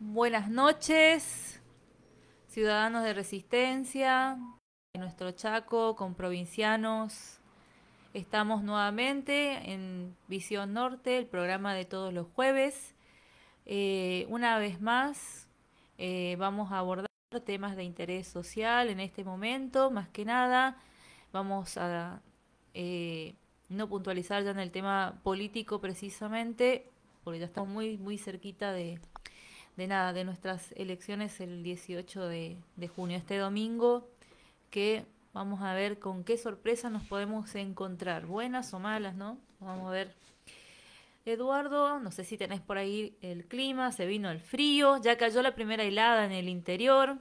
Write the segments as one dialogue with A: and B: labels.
A: Buenas noches, ciudadanos de resistencia, de nuestro Chaco, con provincianos. Estamos nuevamente en Visión Norte, el programa de todos los jueves. Eh, una vez más, eh, vamos a abordar temas de interés social en este momento, más que nada. Vamos a eh, no puntualizar ya en el tema político precisamente, porque ya estamos muy, muy cerquita de, nada, de nuestras elecciones el 18 de, junio, este domingo, que vamos a ver con qué sorpresa nos podemos encontrar, buenas o malas, ¿no? Vamos a ver. Eduardo, no sé si tenés por ahí el clima, se vino el frío, ya cayó la primera helada en el interior.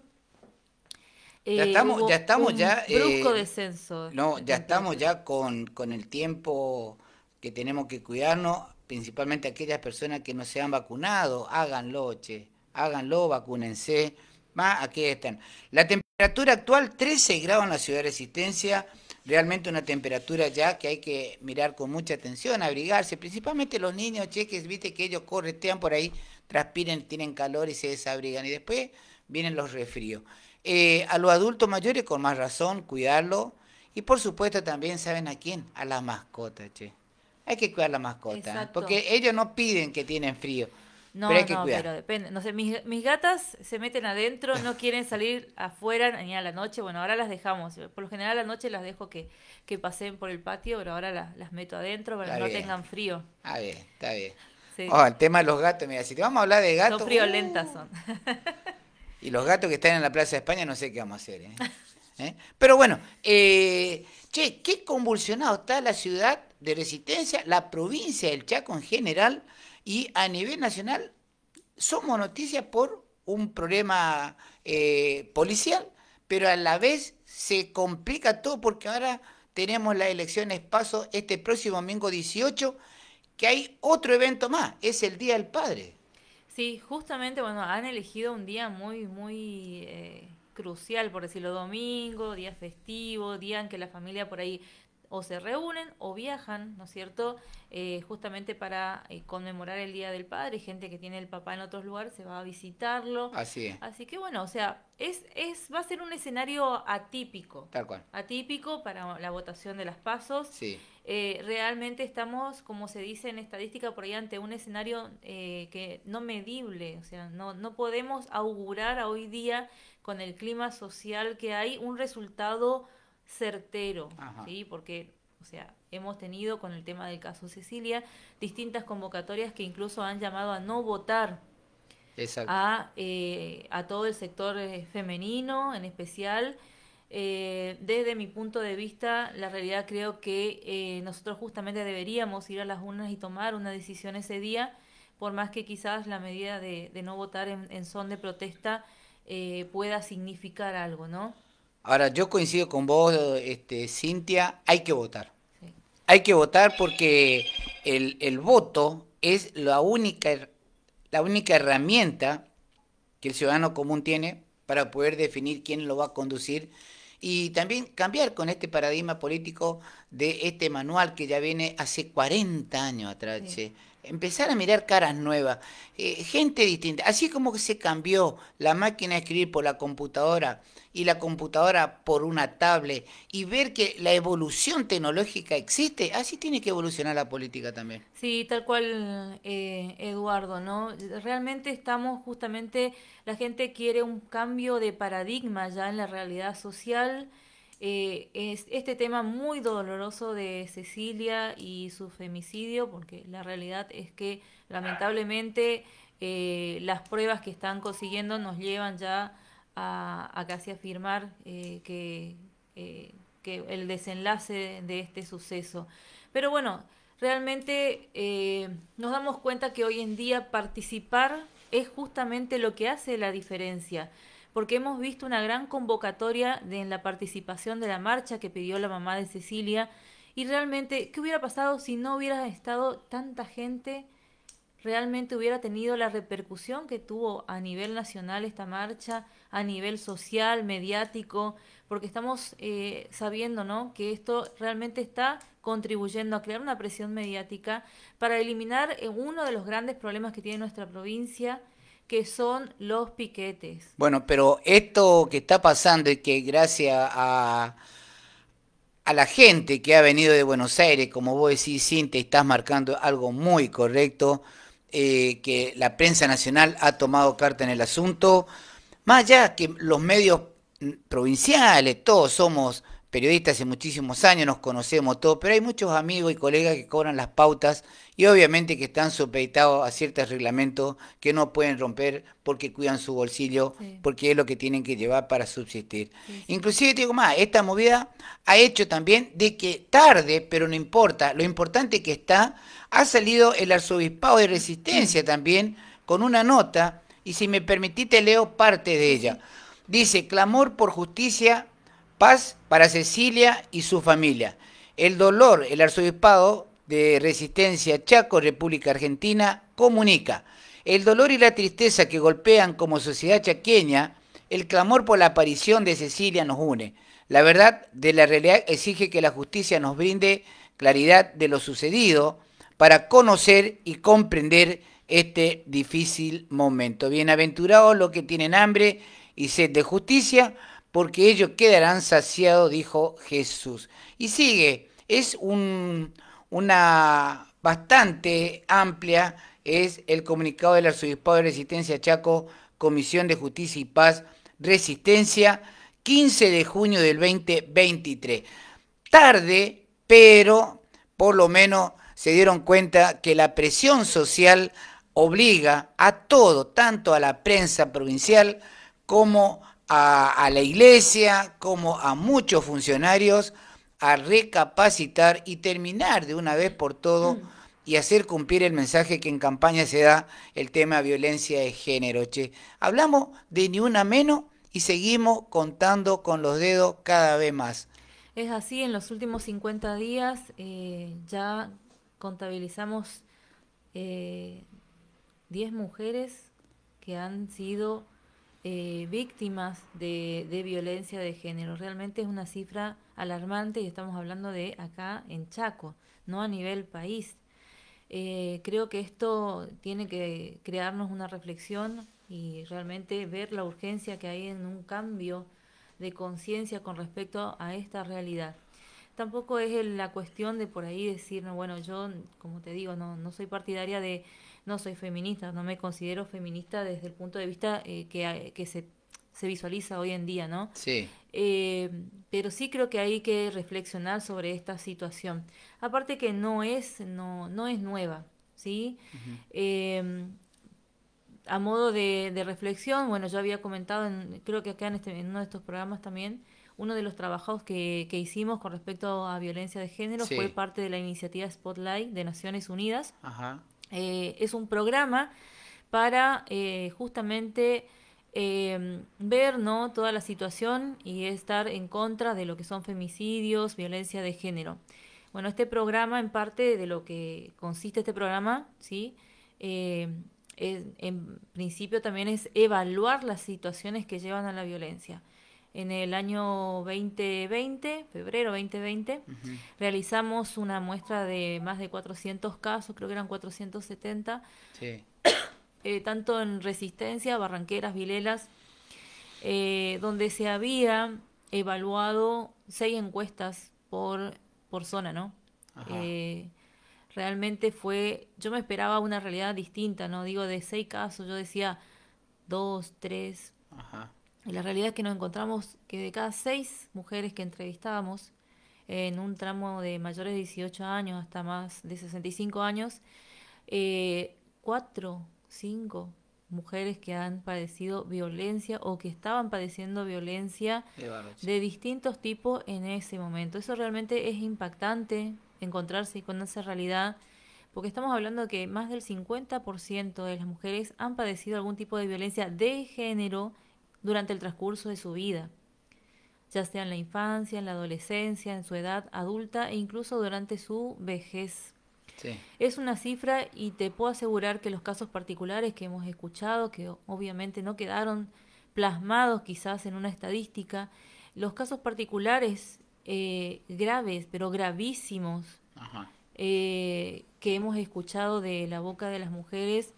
B: ya eh, estamos, ya estamos ya. Brusco eh,
A: descenso.
B: No, ya estamos ya con, con el tiempo que tenemos que cuidarnos principalmente aquellas personas que no se han vacunado, háganlo, che, háganlo, vacúnense. ¿va? Aquí están. La temperatura actual, 13 grados en la ciudad de Resistencia, realmente una temperatura ya que hay que mirar con mucha atención, abrigarse, principalmente los niños, cheques, viste que ellos corretean por ahí, transpiren, tienen calor y se desabrigan y después vienen los resfríos. Eh, a los adultos mayores con más razón, cuidarlo y por supuesto también saben a quién, a las mascotas, che hay que cuidar la mascota. Porque ellos no piden que tienen frío. No, pero no, pero
A: depende. No sé, mis, gatas se meten adentro, no quieren salir afuera ni a la noche. Bueno, ahora las dejamos. Por lo general a la noche las dejo que, que pasen por el patio, pero ahora las, meto adentro para que no tengan frío. Ah, bien, está bien. Oh, el
B: tema de los gatos, mira, si te vamos a hablar de gatos. Son friolentas uh. son. Y los gatos que están en la Plaza de España, no sé qué vamos a hacer. ¿eh? ¿eh? Pero bueno, eh, che, qué convulsionado está la ciudad de Resistencia, la provincia del Chaco en general y a nivel nacional somos noticias por un problema eh, policial, pero a la vez se complica todo porque ahora tenemos las elecciones paso este próximo domingo 18, que hay otro evento más, es el Día del Padre.
A: Sí, justamente, bueno, han elegido un día muy, muy eh, crucial, por decirlo, domingo, día festivo, día en que la familia por ahí o se reúnen o viajan, ¿no es cierto? Eh, justamente para eh, conmemorar el Día del Padre, gente que tiene el papá en otros lugares se va a visitarlo. Así es. Así que bueno, o sea, es, es, va a ser un escenario atípico. Tal cual. Atípico para la votación de las pasos. Sí. Eh, realmente estamos, como se dice en estadística, por ahí ante un escenario eh, que no medible, o sea, no, no podemos augurar a hoy día con el clima social que hay, un resultado certero, Porque, o sea, hemos tenido con el tema del caso Cecilia distintas convocatorias que incluso han llamado a no votar a, eh, a todo el sector eh, femenino en especial. Eh, desde mi punto de vista, la realidad creo que nosotros justamente deberíamos ir a las urnas y tomar una decisión ese día, por más que quizás la medida de, no votar en son de protesta eh, pueda significar algo, ¿no?
B: Ahora, yo coincido con vos, este, Cintia, hay que votar. Hay que votar porque el, voto es la única, la única herramienta que el ciudadano común tiene para poder definir quién lo va a conducir y también cambiar con este paradigma político de este manual que ya viene hace 40 años atrás. Sí empezar a mirar caras nuevas, eh, gente distinta. Así como que se cambió la máquina de escribir por la computadora y la computadora por una tablet y ver que la evolución tecnológica existe, así tiene que evolucionar la política también.
A: Sí, tal cual, eh, Eduardo, ¿no? Realmente estamos justamente, la gente quiere un cambio de paradigma ya en la realidad social eh, es este tema muy doloroso de Cecilia y su femicidio, porque la realidad es que lamentablemente eh, las pruebas que están consiguiendo nos llevan ya a, casi afirmar eh, que, el desenlace de este suceso. Pero bueno, realmente nos damos cuenta que hoy en día participar es justamente lo que hace la diferencia porque hemos visto una gran convocatoria de, en la participación de la marcha que pidió la mamá de Cecilia. Y realmente, ¿qué hubiera pasado si no hubiera estado tanta gente? Realmente hubiera tenido la repercusión que tuvo a nivel nacional esta marcha, a nivel social, mediático, porque estamos eh, sabiendo ¿no? que esto realmente está contribuyendo a crear una presión mediática para eliminar eh, uno de los grandes problemas que tiene nuestra provincia, que son los piquetes.
B: Bueno, pero esto que está pasando y que gracias a, a la gente que ha venido de Buenos Aires, como vos decís, Cintia, estás marcando algo muy correcto, eh, que la prensa nacional ha tomado carta en el asunto, más allá que los medios provinciales, todos somos periodista hace muchísimos años, nos conocemos todos, pero hay muchos amigos y colegas que cobran las pautas y obviamente que están supeditados a ciertos reglamentos que no pueden romper porque cuidan su bolsillo, porque es lo que tienen que llevar para subsistir. Inclusive digo más, esta movida ha hecho también de que tarde, pero no importa, lo importante que está, ha salido el arzobispado de resistencia también con una nota y si me permitís te leo parte de ella. Dice, clamor por justicia Paz para Cecilia y su familia. El dolor, el arzobispado de Resistencia Chaco, República Argentina, comunica. El dolor y la tristeza que golpean como sociedad chaqueña, el clamor por la aparición de Cecilia nos une. La verdad de la realidad exige que la justicia nos brinde claridad de lo sucedido para conocer y comprender este difícil momento. Bienaventurados los que tienen hambre y sed de justicia, porque ellos quedarán saciados, dijo Jesús. Y sigue, es una bastante amplia, es el comunicado del Arzobispado de Resistencia Chaco, Comisión de Justicia y Paz, Resistencia, 15 de junio del 2023. Tarde, pero por lo menos se dieron cuenta que la presión social obliga a todo, tanto a la prensa provincial como a a, la iglesia como a muchos funcionarios a recapacitar y terminar de una vez por todo y hacer cumplir el mensaje que en campaña se da el tema violencia de género. hablamos de ni una menos y seguimos contando con los dedos cada vez más.
A: Es así, en los últimos 50 días eh, ya contabilizamos 10 eh, mujeres que han sido eh, víctimas de, violencia de género. Realmente es una cifra alarmante y estamos hablando de acá en Chaco, no a nivel país. Eh, creo que esto tiene que crearnos una reflexión y realmente ver la urgencia que hay en un cambio de conciencia con respecto a esta realidad. Tampoco es la cuestión de por ahí decir, bueno, yo, como te digo, no, no soy partidaria de no soy feminista, no me considero feminista desde el punto de vista eh, que, se, visualiza hoy en día, ¿no? Sí. Eh, pero sí creo que hay que reflexionar sobre esta situación. Aparte que no es, no, no es nueva, ¿sí? Eh, a modo de, reflexión, bueno, yo había comentado, en, creo que acá en, este, uno de estos programas también, uno de los trabajos que, que, hicimos con respecto a violencia de género fue parte de la iniciativa Spotlight de Naciones Unidas. Ajá. Eh, es un programa para eh, justamente eh, ver ¿no? toda la situación y estar en contra de lo que son femicidios, violencia de género. Bueno, este programa, en parte de lo que consiste este programa, ¿sí? en principio también es evaluar las situaciones que llevan a la violencia en el año 2020, febrero 2020, realizamos una muestra de más de 400 casos, creo que eran 470, sí. Eh, tanto en Resistencia, Barranqueras, Vilelas, eh, donde se había evaluado seis encuestas por, por zona, ¿no? Eh, realmente fue, yo me esperaba una realidad distinta, ¿no? Digo, de seis casos, yo decía dos, tres la realidad es que nos encontramos que de cada seis mujeres que entrevistábamos, en un tramo de mayores de 18 años hasta más de 65 años, eh, cuatro, cinco mujeres que han padecido violencia o que estaban padeciendo violencia de distintos tipos en ese momento. Eso realmente es impactante, encontrarse con esa realidad, porque estamos hablando que más del 50% de las mujeres han padecido algún tipo de violencia de género durante el transcurso de su vida, ya sea en la infancia, en la adolescencia, en su edad adulta e incluso durante su vejez. Es una cifra y te puedo asegurar que los casos particulares que hemos escuchado, que obviamente no quedaron plasmados quizás en una estadística, los casos particulares eh, graves, pero gravísimos, eh, que hemos escuchado de la boca de las mujeres,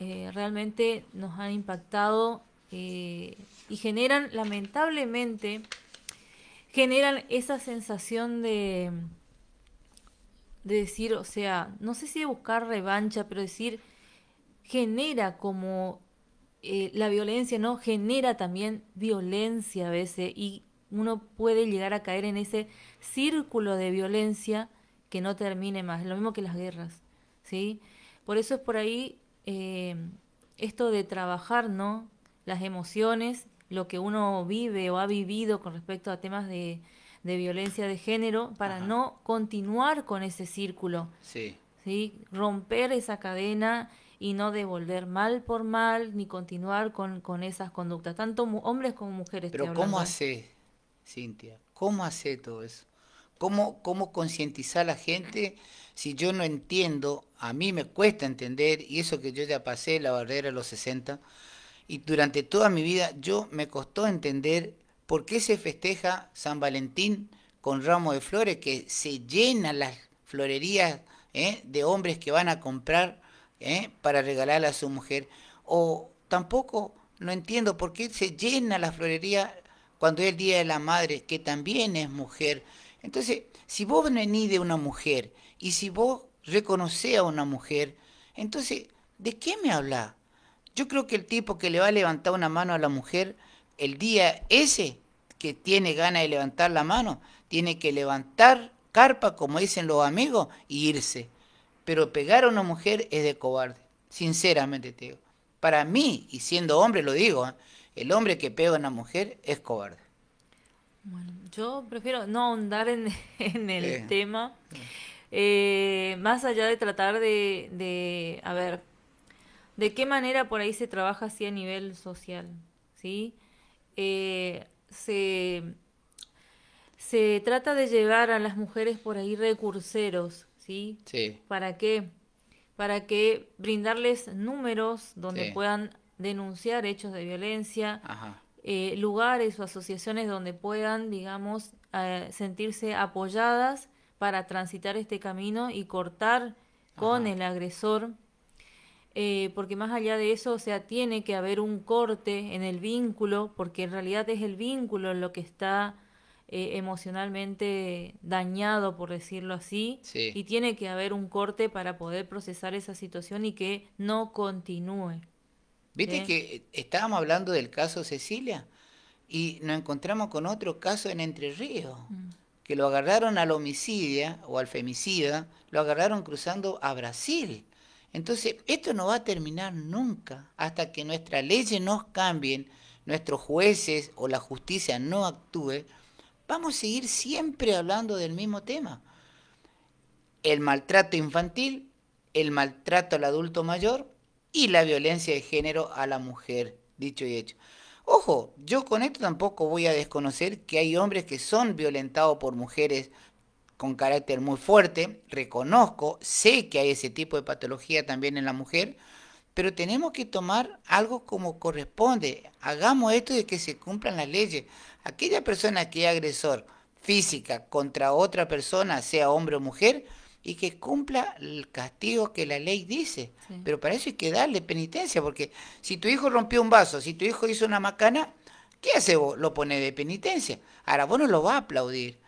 A: eh, realmente nos han impactado eh, y generan, lamentablemente, generan esa sensación de, decir, o sea, no sé si buscar revancha, pero decir, genera como eh, la violencia, ¿no? Genera también violencia a veces y uno puede llegar a caer en ese círculo de violencia que no termine más, lo mismo que las guerras, ¿sí? Por eso es por ahí eh, esto de trabajar, ¿no? las emociones, lo que uno vive o ha vivido con respecto a temas de, violencia de género, para no continuar con ese círculo. Sí. ¿sí? Romper esa cadena y no devolver mal por mal, ni continuar con, con esas conductas, tanto hombres como mujeres. Pero ¿cómo ¿eh?
B: hace, Cintia? ¿Cómo hace todo eso? ¿Cómo, cómo concientizar a la gente si yo no entiendo? A mí me cuesta entender, y eso que yo ya pasé la barrera de los 60, y durante toda mi vida yo me costó entender por qué se festeja San Valentín con ramo de flores, que se llenan las florerías ¿eh? de hombres que van a comprar ¿eh? para regalar a su mujer. O tampoco no entiendo por qué se llena la florería cuando es el Día de la Madre, que también es mujer. Entonces, si vos venís de una mujer y si vos reconocés a una mujer, entonces, ¿de qué me habla? Yo creo que el tipo que le va a levantar una mano a la mujer, el día ese que tiene ganas de levantar la mano, tiene que levantar carpa, como dicen los amigos, y irse. Pero pegar a una mujer es de cobarde, sinceramente te digo. Para mí, y siendo hombre lo digo, ¿eh? el hombre que pega a una mujer es cobarde.
A: Bueno, yo prefiero no ahondar en, el eh. tema, eh. más allá de tratar de, de, a ver, de qué manera por ahí se trabaja así a nivel social, ¿sí? Eh, se, trata de llevar a las mujeres por ahí recurseros, ¿sí? Sí. para qué? Para que brindarles números donde puedan denunciar hechos de violencia, eh, lugares o asociaciones donde puedan, digamos, eh, sentirse apoyadas para transitar este camino y cortar con el agresor eh, porque más allá de eso, o sea, tiene que haber un corte en el vínculo, porque en realidad es el vínculo lo que está eh, emocionalmente dañado, por decirlo así, y tiene que haber un corte para poder procesar esa situación y que no
B: continúe. Viste ¿Eh? que estábamos hablando del caso Cecilia y nos encontramos con otro caso en Entre Ríos, mm. que lo agarraron al homicidio o al femicida, lo agarraron cruzando a Brasil entonces, esto no va a terminar nunca hasta que nuestras leyes nos cambien, nuestros jueces o la justicia no actúe. Vamos a seguir siempre hablando del mismo tema. El maltrato infantil, el maltrato al adulto mayor y la violencia de género a la mujer, dicho y hecho. Ojo, yo con esto tampoco voy a desconocer que hay hombres que son violentados por mujeres con carácter muy fuerte, reconozco, sé que hay ese tipo de patología también en la mujer, pero tenemos que tomar algo como corresponde. Hagamos esto de que se cumplan las leyes. Aquella persona que es agresor física contra otra persona, sea hombre o mujer, y que cumpla el castigo que la ley dice. Pero para eso hay que darle penitencia, porque si tu hijo rompió un vaso, si tu hijo hizo una macana, ¿qué hace vos? Lo pone de penitencia. Ahora vos no lo vas a aplaudir,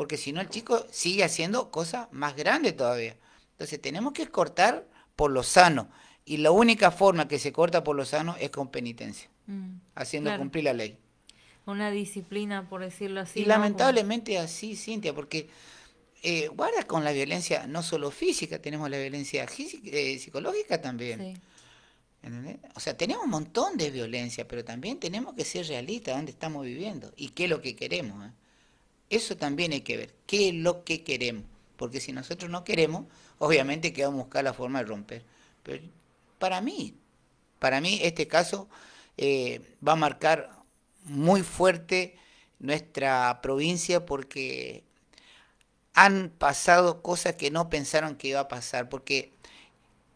B: porque si no el chico sigue haciendo cosas más grandes todavía. Entonces tenemos que cortar por lo sano. Y la única forma que se corta por lo sano es con penitencia, mm, haciendo cumplir la ley.
A: Una disciplina, por decirlo así. Y lamentablemente
B: así, Cintia, porque eh, guarda con la violencia no solo física, tenemos la violencia eh, psicológica también. O sea, tenemos un montón de violencia, pero también tenemos que ser realistas dónde estamos viviendo y qué es lo que queremos. ¿eh? Eso también hay que ver, qué es lo que queremos, porque si nosotros no queremos, obviamente que vamos a buscar la forma de romper. Pero para mí, para mí este caso eh, va a marcar muy fuerte nuestra provincia porque han pasado cosas que no pensaron que iba a pasar, porque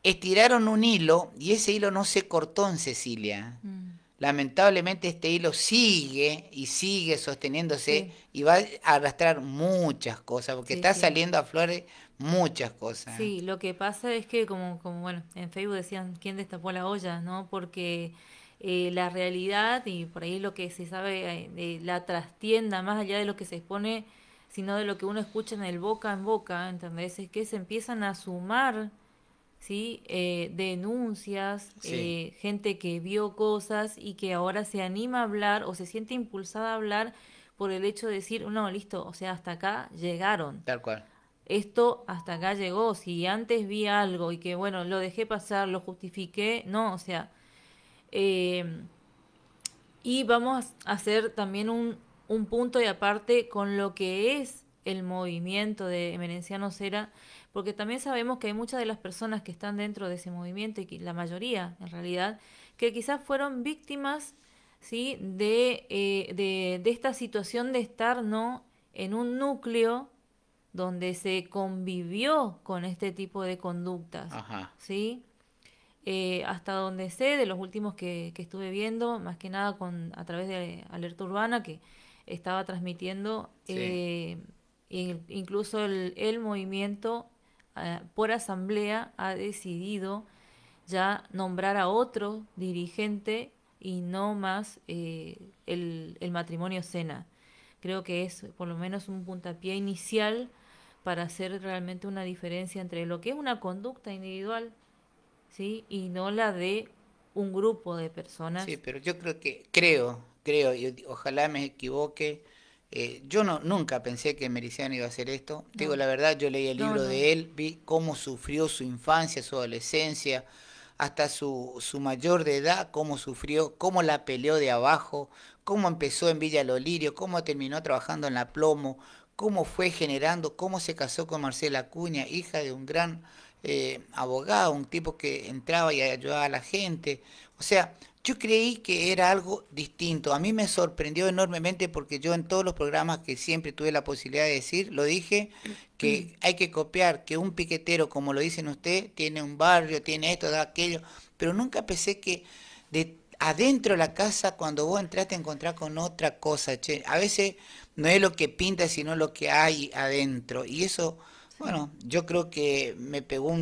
B: estiraron un hilo y ese hilo no se cortó en Cecilia. Mm lamentablemente este hilo sigue y sigue sosteniéndose y va a arrastrar muchas cosas, porque está saliendo a flores muchas cosas. Sí,
A: lo que pasa es que, como, como bueno, en Facebook decían, ¿quién destapó la olla? ¿no? Porque eh, la realidad y por ahí lo que se sabe, eh, la trastienda, más allá de lo que se expone, sino de lo que uno escucha en el boca en boca, ¿entendés? Es que se empiezan a sumar ¿sí? Eh, denuncias, eh, gente que vio cosas y que ahora se anima a hablar o se siente impulsada a hablar por el hecho de decir, no, listo, o sea, hasta acá llegaron. Tal cual. Esto hasta acá llegó, si antes vi algo y que, bueno, lo dejé pasar, lo justifiqué, no, o sea... Eh, y vamos a hacer también un, un punto y aparte con lo que es el movimiento de Merenciano Cera, porque también sabemos que hay muchas de las personas que están dentro de ese movimiento, y la mayoría en realidad, que quizás fueron víctimas ¿sí? Eh, de, de, esta situación de estar ¿no? en un núcleo donde se convivió con este tipo de conductas. ¿sí? Eh, hasta donde sé, de los últimos que, estuve viendo, más que nada con, a través de Alerta Urbana, que estaba transmitiendo, eh, incluso el movimiento eh, por asamblea ha decidido ya nombrar a otro dirigente y no más eh, el, matrimonio Sena. Creo que es por lo menos un puntapié inicial para hacer realmente una diferencia entre lo que es una conducta individual ¿sí? y no la de
B: un grupo de personas. Sí, pero yo creo que, creo, creo, y ojalá me equivoque, eh, yo no, nunca pensé que Mericiano iba a hacer esto. digo la verdad, yo leí el libro de él, vi cómo sufrió su infancia, su adolescencia, hasta su, su mayor de edad, cómo sufrió, cómo la peleó de abajo, cómo empezó en Villa Lolirio, cómo terminó trabajando en la plomo, cómo fue generando, cómo se casó con Marcela Acuña, hija de un gran eh, abogado, un tipo que entraba y ayudaba a la gente. O sea, yo creí que era algo distinto. A mí me sorprendió enormemente porque yo en todos los programas que siempre tuve la posibilidad de decir, lo dije, que hay que copiar, que un piquetero, como lo dicen usted tiene un barrio, tiene esto, da aquello, pero nunca pensé que de adentro de la casa, cuando vos entraste, te encontrás con otra cosa. Che. A veces no es lo que pinta, sino lo que hay adentro. Y eso, bueno, yo creo que me pegó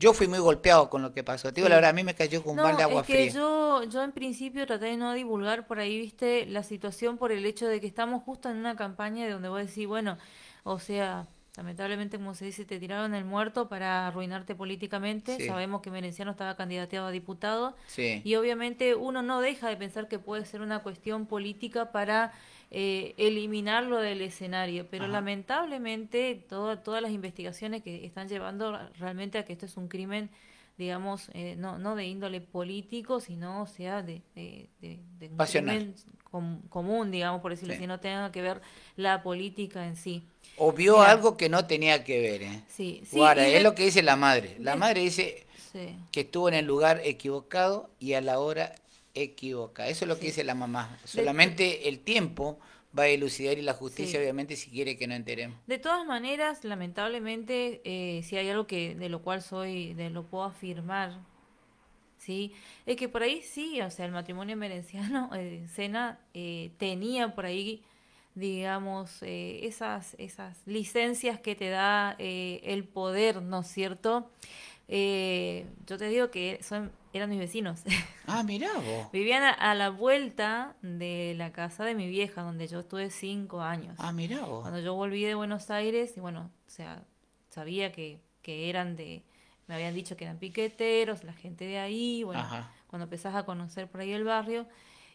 B: yo fui muy golpeado con lo que pasó. Te digo, la verdad, a mí me cayó con un balde de agua es que
A: Yo, yo en principio traté de no divulgar por ahí, viste, la situación por el hecho de que estamos justo en una campaña de donde voy a decir bueno, o sea, lamentablemente, como se dice, te tiraron el muerto para arruinarte políticamente. Sabemos que Merenciano estaba candidateado a diputado. Y obviamente uno no deja de pensar que puede ser una cuestión política para eh, eliminarlo del escenario. Pero lamentablemente todas las investigaciones que están llevando realmente a que esto es un crimen digamos, eh, no, no de índole político, sino, o sea, de, común, digamos, por decirlo sí. así, no tenga que ver la política en sí.
B: O vio algo que no tenía que ver, ¿eh? Sí, sí. es lo que dice la madre. La madre dice que estuvo en el lugar equivocado y a la hora equivoca Eso es lo que dice la mamá. Solamente el tiempo va a elucidar y la justicia obviamente si quiere que no enteremos.
A: De todas maneras, lamentablemente, eh, si hay algo que de lo cual soy, de lo puedo afirmar, sí, es que por ahí sí, o sea, el matrimonio merenciano, eh, Sena, eh, tenía por ahí, digamos, eh, esas, esas licencias que te da el poder, ¿no es cierto? yo te digo que son eran mis vecinos. Ah, mirá Vivían a, la vuelta de la casa de mi vieja, donde yo estuve cinco años. Ah, mirá Cuando yo volví de Buenos Aires, y bueno, o sea, sabía que, que eran de. Me habían dicho que eran piqueteros, la gente de ahí, bueno, cuando empezás a conocer por ahí el barrio.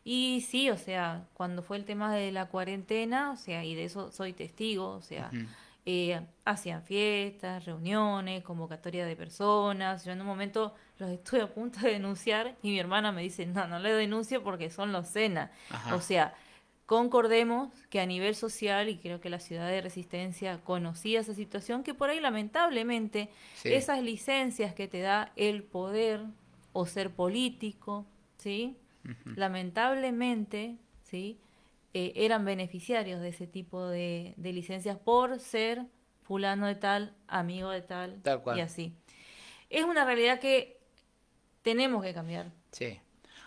A: Y sí, o sea, cuando fue el tema de la cuarentena, o sea, y de eso soy testigo, o sea eh, hacían fiestas, reuniones, convocatoria de personas. Yo en un momento los estoy a punto de denunciar y mi hermana me dice, no, no le denuncio porque son los cenas. O sea, concordemos que a nivel social, y creo que la ciudad de Resistencia conocía esa situación, que por ahí lamentablemente esas licencias que te da el poder o ser político, ¿sí? Lamentablemente, ¿sí? Eh, eran beneficiarios de ese tipo de, de, licencias por ser fulano de tal, amigo de tal, y así. Es una realidad que tenemos que cambiar.
B: Sí.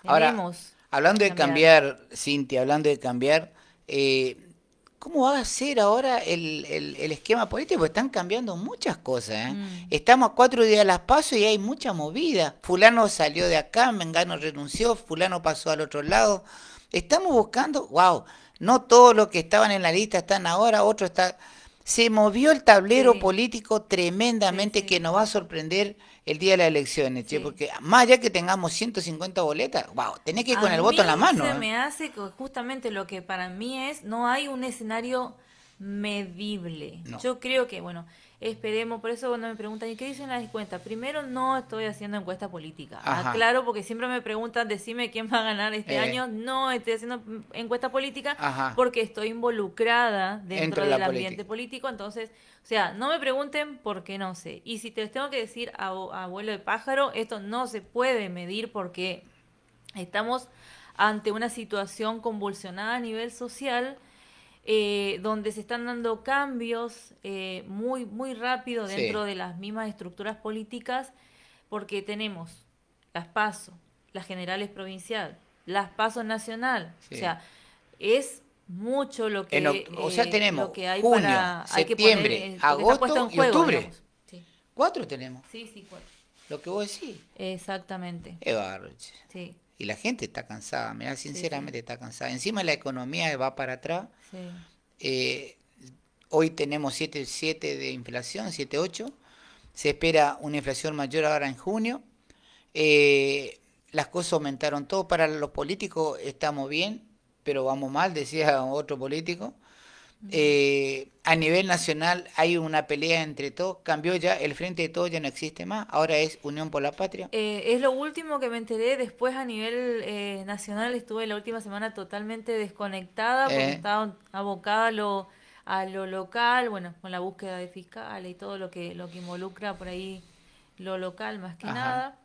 B: Ahora, hablando de cambiar. Cintia, hablando de cambiar, ¿Cómo va a ser ahora el, esquema político? Están cambiando muchas cosas. ¿eh? Mm. Estamos a cuatro días a las paso y hay mucha movida. Fulano salió de acá, Mengano renunció, fulano pasó al otro lado. Estamos buscando, wow, no todos los que estaban en la lista están ahora, otro está... Se movió el tablero político tremendamente que nos va a sorprender el día de las elecciones, porque más allá que tengamos 150 boletas, wow, tenés que ir con el voto en la mano. Se ¿eh? me
A: hace justamente lo que para mí es, no hay un escenario medible. Yo creo que, bueno, Esperemos, por eso cuando me preguntan, ¿y qué dicen las encuestas? Primero, no estoy haciendo encuesta política. Ajá. Aclaro, porque siempre me preguntan, decime quién va a ganar este eh. año. No estoy haciendo encuesta política porque estoy involucrada dentro del ambiente político. Entonces, o sea, no me pregunten porque no sé. Y si te les tengo que decir a, a de pájaro, esto no se puede medir porque estamos ante una situación convulsionada a nivel social eh, donde se están dando cambios eh, muy, muy rápido dentro de las mismas estructuras políticas, porque tenemos las PASO, las generales provincial, las PASO nacional, o sea, es mucho lo que, sea, eh, tenemos hay junio, para, septiembre, que agosto y octubre.
B: Cuatro tenemos. Sí, sí, cuatro. Lo que vos decís.
A: Exactamente. Sí
B: y la gente está cansada, mira, sinceramente está cansada. Encima la economía va para atrás. Eh, hoy tenemos 7,7% de inflación, 7,8. Se espera una inflación mayor ahora en junio. Eh, las cosas aumentaron todo. Para los políticos estamos bien, pero vamos mal, decía otro político. Eh, a nivel nacional hay una pelea entre todos, cambió ya, el Frente de Todos ya no existe más, ahora es Unión por la Patria.
A: Eh, es lo último que me enteré, después a nivel eh, nacional estuve la última semana totalmente desconectada porque estaba abocada a lo, local, bueno, con la búsqueda de fiscal y todo lo que, lo que involucra por ahí lo local más que nada.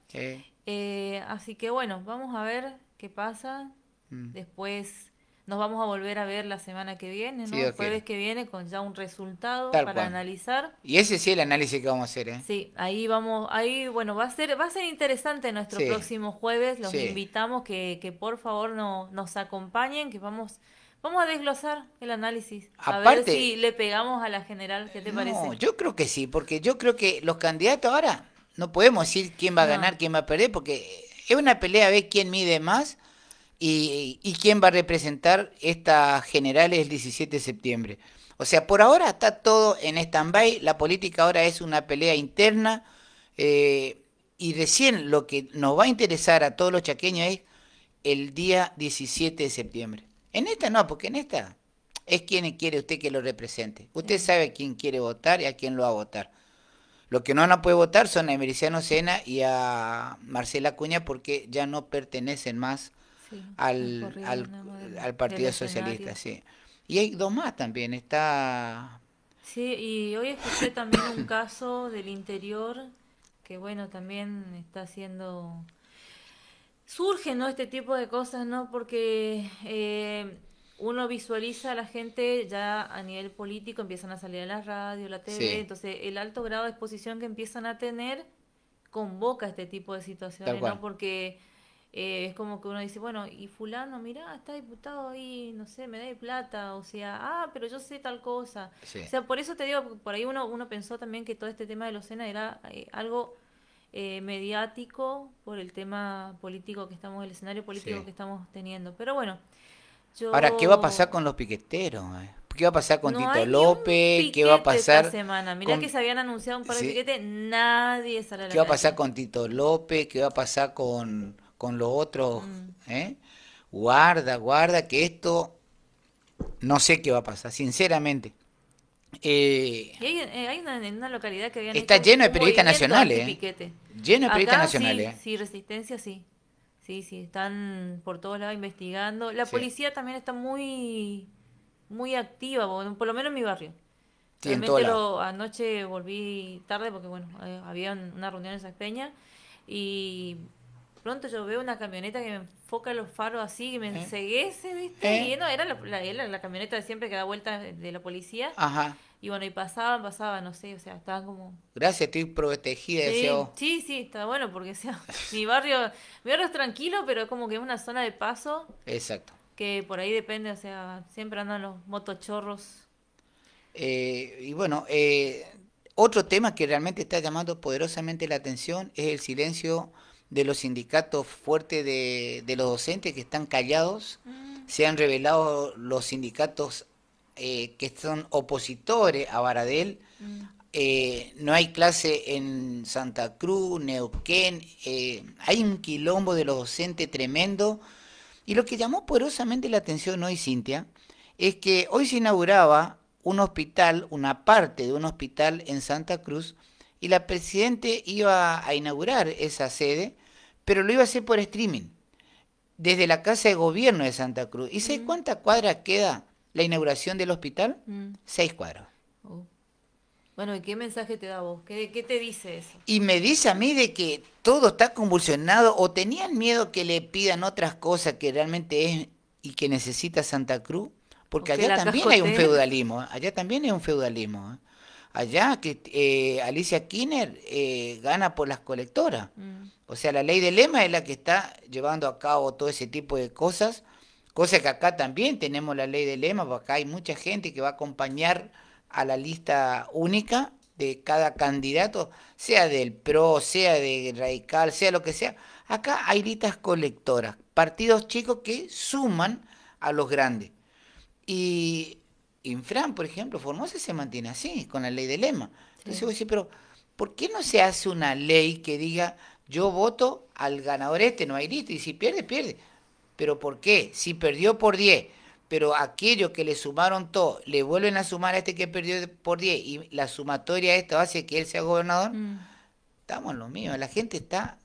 A: así que bueno, vamos a ver qué pasa mm. después nos vamos a volver a ver la semana que viene, ¿no? jueves que viene con ya un resultado para analizar.
B: Y ese sí es el análisis que vamos a hacer, ¿eh?
A: Sí, ahí vamos, ahí bueno, va a ser va a ser interesante nuestro próximo jueves, los invitamos que, por favor nos acompañen, que vamos Vamos a desglosar el análisis. a ver si le pegamos a la general, ¿qué te parece?
B: Yo creo que sí, porque yo creo que los candidatos ahora no podemos decir quién va a ganar, quién va a perder, porque es una pelea a ver quién mide más y, quién va a representar estas generales el 17 de septiembre. O sea, por ahora está todo en stand-by, la política ahora es una pelea interna eh, y recién lo que nos va a interesar a todos los chaqueños es el día 17 de septiembre. En esta no, porque en esta es quien quiere usted que lo represente. Usted sabe a quién quiere votar y a quién lo va a votar. Lo que no van a poder votar son a Emericiano Sena y a Marcela Cuña porque ya no pertenecen más al, al, Partido Socialista, sí. Y hay dos más también, está...
A: Sí, y hoy escuché también un caso del interior que bueno, también está haciendo Surge, ¿no? Este tipo de cosas, ¿no? Porque... Eh, uno visualiza a la gente ya a nivel político, empiezan a salir a la radio, la TV, entonces el alto grado de exposición que empiezan a tener convoca este tipo de situaciones, ¿no? Porque eh, es como que uno dice, bueno, y fulano, mira está diputado ahí, no sé, me da plata, o sea, ah, pero yo sé tal cosa. O sea, por eso te digo, por ahí uno, uno pensó también que todo este tema de los cenas era eh, algo eh, mediático por el tema político que estamos, el escenario político que estamos teniendo. Pero bueno, yo... Ahora, ¿qué va a pasar
B: con los piqueteros? ¿Qué va a pasar con Tito López? ¿Qué va a pasar?
A: Semana. Mirá que se habían anunciado un par de piquetes, nadie sale a la ¿Qué va a pasar
B: con Tito López? ¿Qué va a pasar con con lo otro. Mm. ¿eh? Guarda, guarda, que esto no sé qué va a pasar, sinceramente. Eh,
A: y hay, eh, una, localidad que Está lleno de periodistas nacionales. Lleno de periodistas nacionales. Sí, sí, resistencia, sí. Sí, sí, están por todos lados investigando. La policía también está muy, muy activa, por lo menos en mi barrio. anoche volví tarde porque, bueno, había una reunión en Saspeña. y pronto yo veo una camioneta que me enfoca los faros así, que me enseguece, ¿viste? Y no, era la, la, camioneta de siempre que da vuelta de la policía. Ajá. Y bueno, y pasaban, pasaban, no sé, o sea, estaban como...
B: Gracias, estoy protegida, sí, eso
A: Sí, sí, está bueno, porque sea, mi barrio, mi es tranquilo, pero es como que es una zona de paso. Exacto. Que por ahí depende, o sea, siempre andan los
B: motochorros. Eh, y bueno, eh, otro tema que realmente está llamando poderosamente la atención es el silencio de los sindicatos fuertes de, los docentes que están callados, mm. se han revelado los sindicatos eh, que son opositores a Baradel. Mm. Eh, no hay clase en Santa Cruz, Neuquén, eh, hay un quilombo de los docentes tremendo. Y lo que llamó poderosamente la atención hoy, Cintia, es que hoy se inauguraba un hospital, una parte de un hospital en Santa Cruz, y la presidente iba a inaugurar esa sede, pero lo iba a hacer por streaming, desde la Casa de Gobierno de Santa Cruz. ¿Y sabes mm. cuántas cuadras queda la inauguración del hospital? Mm. Seis cuadras. Oh.
A: Bueno, ¿y qué mensaje te da vos? ¿Qué, te dice eso?
B: Y me dice a mí de que todo está convulsionado o tenían miedo que le pidan otras cosas que realmente es y que necesita Santa Cruz, porque ¿eh? allá también hay un feudalismo, allá también hay un feudalismo. Allá que eh, Alicia Kinner eh, gana por las colectoras. Mm. O sea, la ley de lema es la que está llevando a cabo todo ese tipo de cosas, cosa que acá también tenemos la ley de lema, porque acá hay mucha gente que va a acompañar a la lista única de cada candidato, sea del PRO, sea de Radical, sea lo que sea. Acá hay listas colectoras, partidos chicos que suman a los grandes. Y Infran, por ejemplo, Formosa se mantiene así, con la ley de lema. Entonces vos decís, pero ¿por qué no se hace una ley que diga yo voto al ganador este, no hay listo. Y si pierde, pierde. ¿Pero por qué? Si perdió por 10, pero aquellos que le sumaron todo, le vuelven a sumar a este que perdió por 10 y la sumatoria esta hace que él sea gobernador, mm. estamos en lo mío. La gente está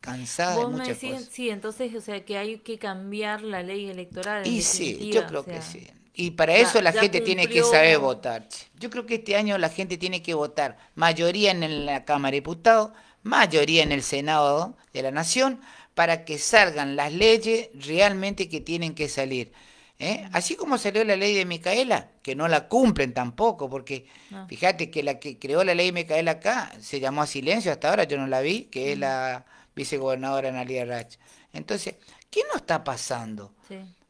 B: cansada de muchas
A: Sí, entonces, o sea, que hay que cambiar la ley electoral. y sí, yo creo que sí.
B: Y para eso la gente tiene que saber votar. Yo creo que este año la gente tiene que votar mayoría en la Cámara de Diputados, mayoría en el Senado de la Nación para que salgan las leyes realmente que tienen que salir. ¿eh? Así como salió la ley de Micaela, que no la cumplen tampoco, porque fíjate que la que creó la ley de Micaela acá se llamó a silencio, hasta ahora yo no la vi, que es la vicegobernadora Analia Rach. Entonces, ¿qué nos está pasando?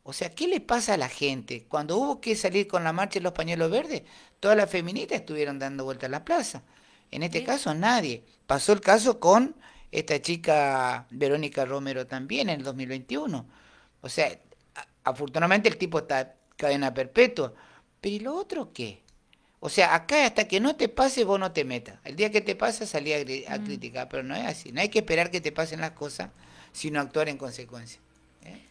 B: O sea, ¿qué le pasa a la gente? Cuando hubo que salir con la marcha de los pañuelos verdes, todas las feministas estuvieron dando vuelta a la plaza. En este caso nadie. Pasó el caso con esta chica Verónica Romero también en el 2021. O sea, afortunadamente el tipo está cadena perpetua. Pero ¿y lo otro qué? O sea, acá hasta que no te pase vos no te metas. El día que te pasa salí a, mm. criticar, pero no es así. No hay que esperar que te pasen las cosas, sino actuar en consecuencia. ¿eh?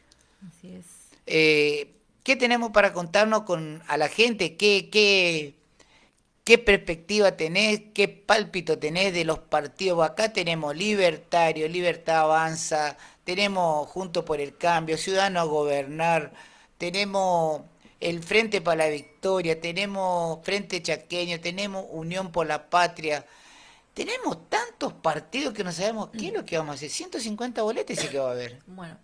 B: Así es. Eh, ¿Qué tenemos para contarnos con a la gente? ¿Qué, qué, ¿Qué perspectiva tenés? ¿Qué pálpito tenés de los partidos? Pues acá tenemos Libertario, Libertad Avanza, tenemos Junto por el Cambio, Ciudadanos a Gobernar, tenemos el Frente para la Victoria, tenemos Frente Chaqueño, tenemos Unión por la Patria. Tenemos tantos partidos que no sabemos qué es lo que vamos a hacer. 150 boletes sí que va a haber. Bueno,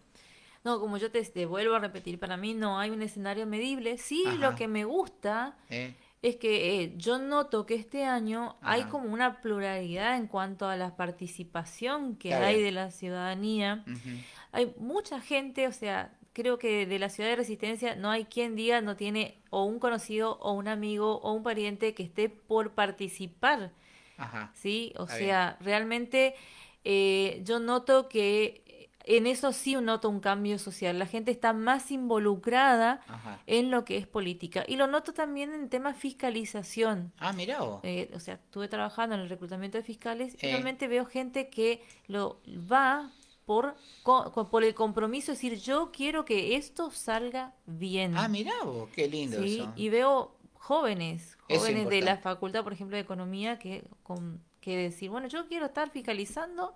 A: no, como yo te, vuelvo a repetir, para mí no hay un escenario medible. Sí, lo que me gusta. Eh es que eh, yo noto que este año hay como una pluralidad en cuanto a la participación que hay de la ciudadanía. Hay mucha gente, o sea, creo que de la ciudad de Resistencia no hay quien diga no tiene o un conocido o un amigo o un pariente que esté por participar. ¿Sí? O sea, realmente eh, yo noto que en eso sí noto un cambio social. La gente está más involucrada en lo que es política. Y lo noto también en tema fiscalización. Ah, mirá eh, o sea, estuve trabajando en el reclutamiento de fiscales y eh. realmente veo gente que lo va por, por el compromiso, de decir, yo quiero que esto salga
B: bien. Ah, mirá qué lindo ¿Sí? eso. Y
A: veo jóvenes, jóvenes de la facultad, por ejemplo, de economía, que, con, que decir, bueno, yo quiero estar fiscalizando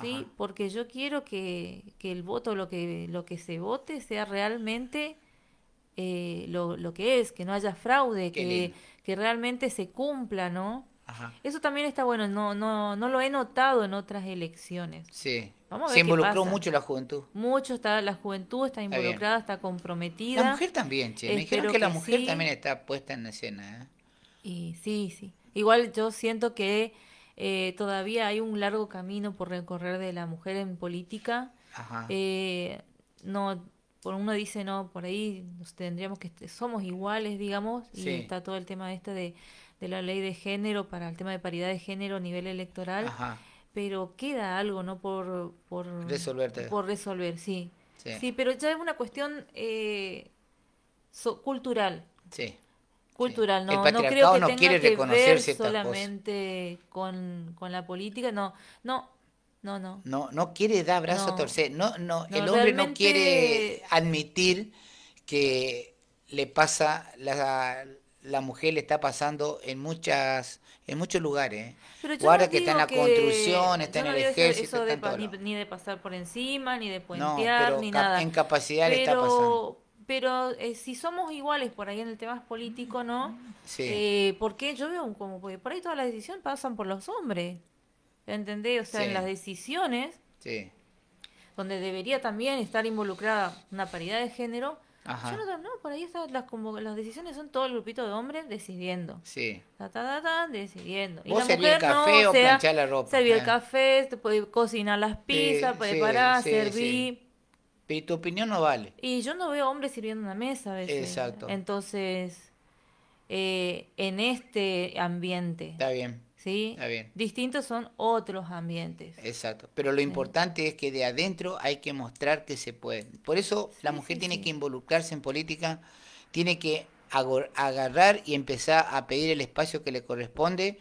A: ¿sí? Porque yo quiero que, el voto, lo que, lo que se vote, sea realmente eh, lo, lo, que es, que no haya fraude, que, que, realmente se cumpla, ¿no? Ajá. Eso también está bueno, no, no, no lo he notado en otras elecciones.
B: Sí. Vamos a ver se involucró mucho la juventud.
A: Mucho está la juventud, está involucrada, está, comprometida. La mujer
B: también, che. Me dijeron que, la mujer también está puesta en la escena. ¿eh?
A: Y sí, sí. Igual yo siento que eh, todavía hay un largo camino por recorrer de la mujer en política. Eh, no, por uno dice, no, por ahí nos tendríamos que, somos iguales, digamos, y está todo el tema este de, de, la ley de género para el tema de paridad de género a nivel electoral. Pero queda algo, ¿no? Por, por, por resolver, sí. sí. pero ya es una cuestión eh, cultural.
B: Sí cultural. No, el patriarcado no, creo que no quiere que
A: solamente Con, con, la política, no, no, no, no. No,
B: no quiere dar brazos a torcer, no, no, el hombre no quiere admitir que le pasa, la, la mujer le está pasando en muchas en muchos lugares. ¿eh? Guarda que está en la construcción, está en el ejército. está en
A: todo ni, de pasar por encima, ni de puentear, ni nada. En
B: capacidad le está pasando
A: pero eh, si somos iguales por ahí en el tema político, ¿no? Sí. ¿Por eh, porque yo veo como, porque por ahí todas las decisiones pasan por los hombres, ¿entendés? O sea, en las decisiones, donde debería también estar involucrada una paridad de género, yo no, no, por ahí las, como, las decisiones son todo el grupito de hombres decidiendo. Sí. decidiendo. y la mujer el café o, la ropa. Serví el eh. café, te puede cocinar las pizzas, preparar, servir
B: pero tu opinión no vale.
A: Y yo no veo hombres sirviendo una mesa a veces. Exacto. Entonces, eh, en este ambiente. Está bien. ¿Sí? Está bien. Distintos son otros ambientes.
B: Exacto. Pero lo importante es que de adentro hay que mostrar que se puede. Por eso la mujer tiene que involucrarse en política, tiene que agarrar y empezar a pedir el espacio que le corresponde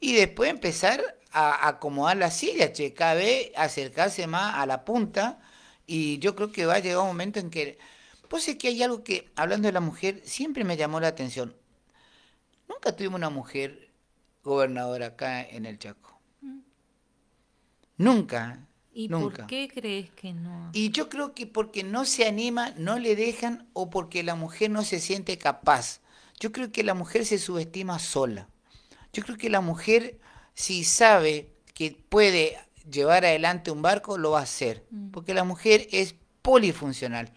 B: y después empezar a acomodar la silla, che, cada acercarse más a la punta y yo creo que va a llegar un momento en que... Pues es que hay algo que, hablando de la mujer, siempre me llamó la atención. Nunca tuvimos una mujer gobernadora acá en el Chaco. Nunca. ¿Y por qué
A: crees que no?
B: Y yo creo que porque no se anima, no le dejan o porque la mujer no se siente capaz. Yo creo que la mujer se subestima sola. Yo creo que la mujer, si sabe que puede llevar adelante un barco, lo va a hacer, mm. porque la mujer es polifuncional.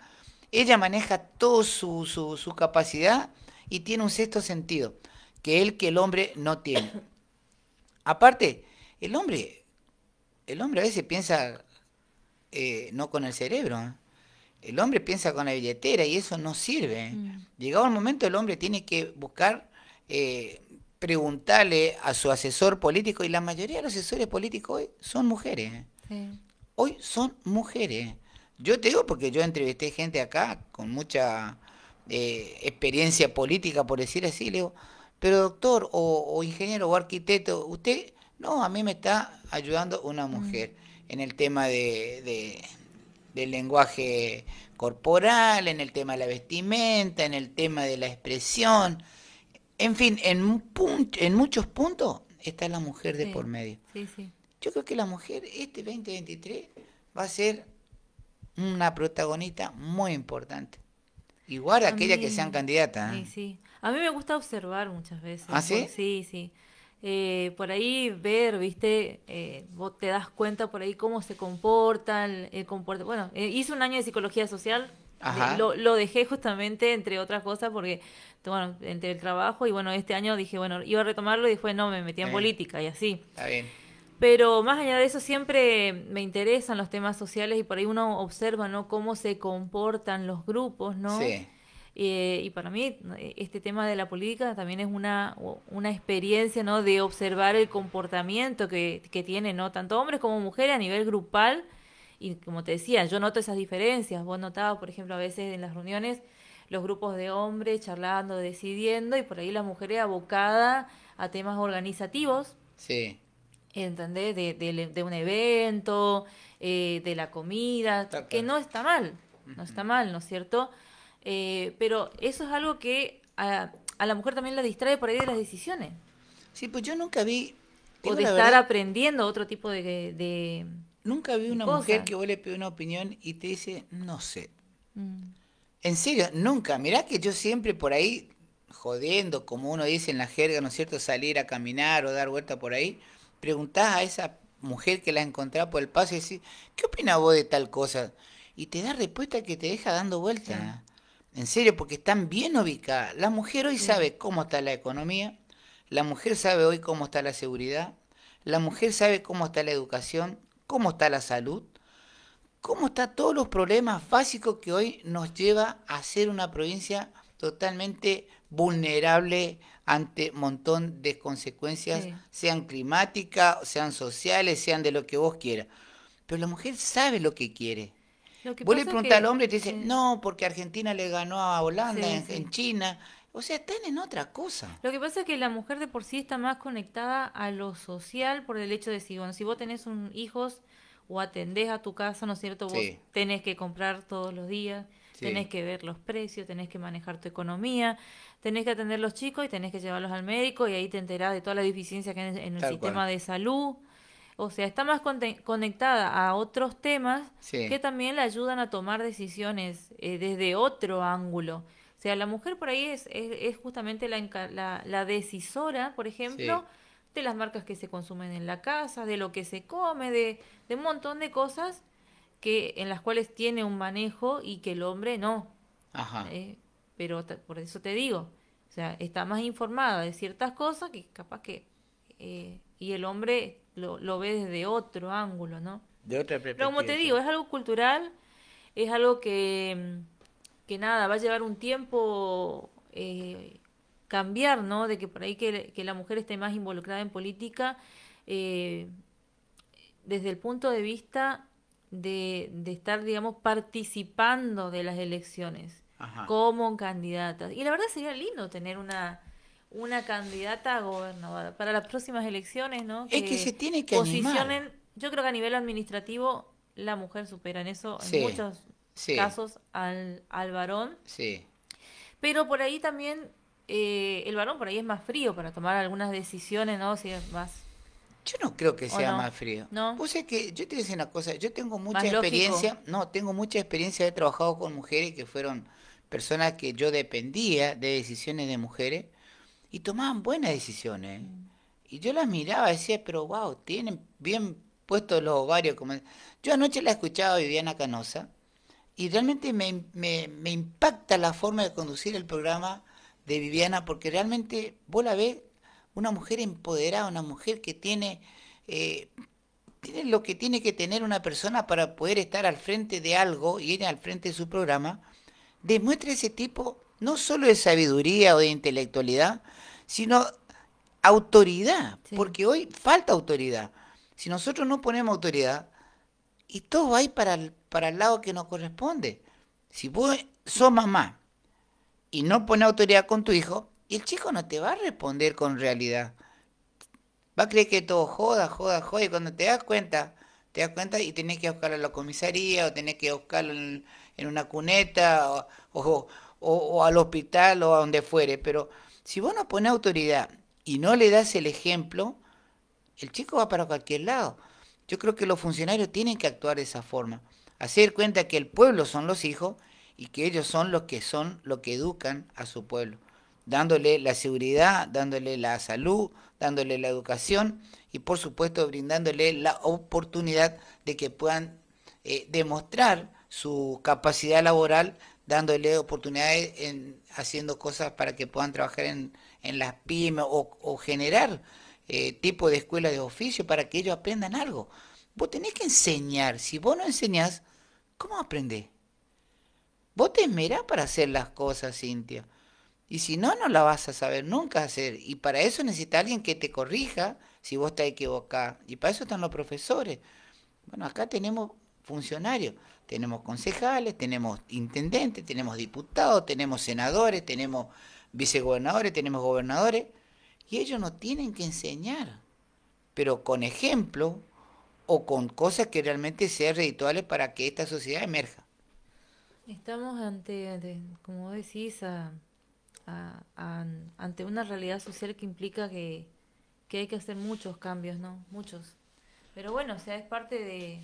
B: Ella maneja toda su, su, capacidad y tiene un sexto sentido, que el que el hombre no tiene. Aparte, el hombre, el hombre a veces piensa eh, no con el cerebro. ¿eh? El hombre piensa con la billetera y eso no sirve. ¿eh? Mm. Llegado el momento, el hombre tiene que buscar preguntarle a su asesor político, y la mayoría de los asesores políticos hoy son mujeres. ¿eh? Hoy son mujeres. Yo te digo porque yo entrevisté gente acá con mucha eh, experiencia política, por decir así, le digo, pero doctor o, ingeniero o arquitecto, usted, no, a mí me está ayudando una mm. mujer en el tema del lenguaje corporal, en el tema de la vestimenta, en el tema de la expresión. En fin, en, en muchos puntos está la mujer de por medio. Sí, sí. Yo creo que la mujer este 2023 va a ser una protagonista muy importante. Igual a aquella que sean candidatas. ¿eh? Sí,
A: sí. A mí me gusta observar muchas veces. ¿Ah, sí? Sí, sí. Eh, por ahí ver, viste, eh, vos te das cuenta por ahí cómo se comportan, comporta... bueno, hice un año de psicología social lo, dejé justamente, entre otras cosas, porque, bueno, entre el trabajo y, bueno, este año dije, bueno, iba a retomarlo y después no, me metí en política y así. Está bien. Pero más allá de eso, siempre me interesan los temas sociales y por ahí uno observa, ¿no?, cómo se comportan los grupos, ¿no? Eh, y para mí este tema de la política también es una, una experiencia ¿no? de observar el comportamiento que, que tienen ¿no? tanto hombres como mujeres a nivel grupal y como te decía, yo noto esas diferencias. Vos notabas, por ejemplo, a veces en las reuniones los grupos de hombres charlando, decidiendo, y por ahí la mujer es abocada a temas organizativos. Sí. ¿Entendés? De, un evento, eh, de la comida, que no está mal, no está mal, ¿no es cierto? Eh, pero eso es algo que a, la mujer también la distrae por ahí de las decisiones. Sí, pues yo nunca vi...
B: O de estar aprendiendo otro tipo de Nunca vi una mujer que vos le pides una opinión y te dice, no sé. Mm. En serio, nunca. Mirá que yo siempre por ahí, jodiendo, como uno dice en la jerga, ¿no es cierto? Salir a caminar o dar vuelta por ahí, preguntás a esa mujer que la encontrás por el paso y decís, ¿qué opina vos de tal cosa? Y te da respuesta que te deja dando vuelta. En serio, porque están bien ubicadas. La mujer hoy sabe cómo está la economía, la mujer sabe hoy cómo está la seguridad, la mujer sabe cómo está la educación, cómo está la salud, cómo están todos los problemas básicos que hoy nos lleva a ser una provincia totalmente vulnerable ante un montón de consecuencias, sean climáticas, sean sociales, sean de lo que vos quieras. Pero la mujer sabe lo que quiere. Lo vos le preguntás al hombre y te dice, no, porque Argentina le ganó a Holanda en China, o sea, están en otra cosa. Lo que pasa es que la mujer de por sí está más conectada a lo social
A: por el hecho de si, bueno, si vos tenés un hijos o atendés a tu casa, ¿no es cierto? Vos tenés que comprar todos los días, tenés que ver los precios, tenés que manejar tu economía, tenés que atender a los chicos y tenés que llevarlos al médico y ahí te enterás de toda la deficiencia que hay en el sistema de salud. O sea, está más conectada a otros temas que también la ayudan a tomar decisiones eh, desde otro ángulo. O sea, la mujer por ahí es, es, justamente la, decisora, por ejemplo, de las marcas que se consumen en la casa, de lo que se come, de, de un montón de cosas que en las cuales tiene un manejo y que el hombre no. Ajá. Eh, pero por eso te digo, o sea, está más informada de ciertas cosas que capaz que... Eh, y el hombre lo, lo, ve desde otro ángulo, ¿no?
B: De otra perspectiva. Pero como te digo, es
A: algo cultural, es algo que que nada, va a llevar un tiempo eh, cambiar, ¿no? De que por ahí que, la mujer esté más involucrada en política eh, desde el punto de vista de, estar, digamos, participando de las elecciones como candidatas. Y la verdad sería lindo tener una una candidata a gobernadora para las próximas elecciones, ¿no? Es que, se
B: tiene que posicionen,
A: yo creo que a nivel administrativo la mujer supera en eso en muchos casos al, varón. Sí. Pero por ahí también, eh, el varón por ahí es más frío para tomar algunas decisiones, ¿no? Si es más...
B: Yo no creo que sea más frío. No. que yo te decía una cosa, yo tengo mucha experiencia, no, tengo mucha experiencia, he trabajado con mujeres que fueron personas que yo dependía de decisiones de mujeres y tomaban buenas decisiones. Mm. Y yo las miraba y decía, pero wow, tienen bien puestos los ovarios. Como... Yo anoche la escuchaba a Viviana Canosa y realmente me, impacta la forma de conducir el programa de Viviana, porque realmente vos la ves una mujer empoderada, una mujer que eh, tiene, lo que tiene que tener una persona para poder estar al frente de algo y ir al frente de su programa, demuestra ese tipo no solo de sabiduría o de intelectualidad, sino autoridad, porque hoy falta autoridad. Si nosotros no ponemos autoridad, y todo va a ir para, para el lado que no corresponde. Si vos sos mamá y no pones autoridad con tu hijo, el chico no te va a responder con realidad. Va a creer que todo joda, joda, joda, y cuando te das cuenta, te das cuenta y tenés que buscarlo en la comisaría, o tenés que buscarlo en, una cuneta, o, o, al hospital, o a donde fuere. Pero si vos no pones autoridad y no le das el ejemplo, el chico va para cualquier lado. Yo creo que los funcionarios tienen que actuar de esa forma hacer cuenta que el pueblo son los hijos y que ellos son los que son los que educan a su pueblo, dándole la seguridad, dándole la salud, dándole la educación y por supuesto brindándole la oportunidad de que puedan eh, demostrar su capacidad laboral, dándole oportunidades en haciendo cosas para que puedan trabajar en, las pymes o, generar eh, tipo de escuela de oficio para que ellos aprendan algo. Vos tenés que enseñar, si vos no enseñás, ¿Cómo aprendés? Vos te esmerás para hacer las cosas, Cintia. Y si no, no la vas a saber nunca hacer. Y para eso necesita alguien que te corrija si vos te equivocado. Y para eso están los profesores. Bueno, acá tenemos funcionarios, tenemos concejales, tenemos intendentes, tenemos diputados, tenemos senadores, tenemos vicegobernadores, tenemos gobernadores. Y ellos nos tienen que enseñar. Pero con ejemplo, o con cosas que realmente sean redituales para que esta sociedad emerja.
A: Estamos ante, como decís, ante una realidad social que implica que, que hay que hacer muchos cambios, ¿no? Muchos. Pero bueno, o sea, es parte de,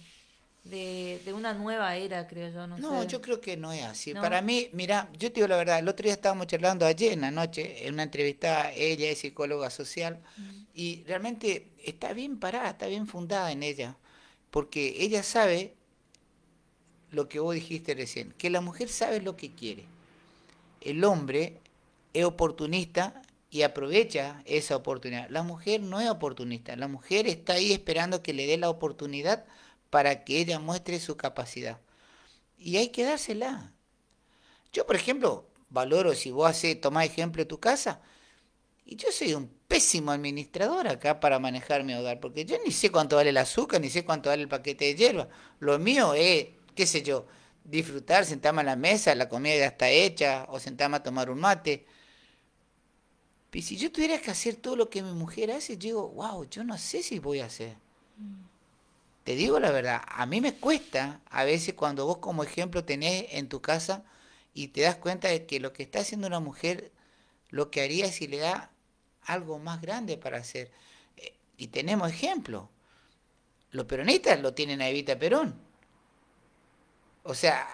A: de, una nueva era, creo yo.
B: No, no yo creo que no es así. Para mí, mira, yo te digo la verdad, el otro día estábamos charlando ayer en la noche, en una entrevista, ella es psicóloga social, y realmente está bien parada, está bien fundada en ella, porque ella sabe lo que vos dijiste recién, que la mujer sabe lo que quiere. El hombre es oportunista y aprovecha esa oportunidad. La mujer no es oportunista, la mujer está ahí esperando que le dé la oportunidad para que ella muestre su capacidad. Y hay que dársela. Yo, por ejemplo, valoro si vos haces, tomás ejemplo tu casa, y yo soy un pésimo administrador acá para manejar mi hogar, porque yo ni sé cuánto vale el azúcar, ni sé cuánto vale el paquete de hierba. Lo mío es, qué sé yo, disfrutar, sentarme a la mesa, la comida ya está hecha, o sentarme a tomar un mate. Y si yo tuviera que hacer todo lo que mi mujer hace, yo digo, wow, yo no sé si voy a hacer. Mm. Te digo la verdad, a mí me cuesta a veces cuando vos como ejemplo tenés en tu casa y te das cuenta de que lo que está haciendo una mujer, lo que haría si le da algo más grande para hacer. Eh, y tenemos ejemplo. Los peronistas lo tienen a Evita Perón. O sea,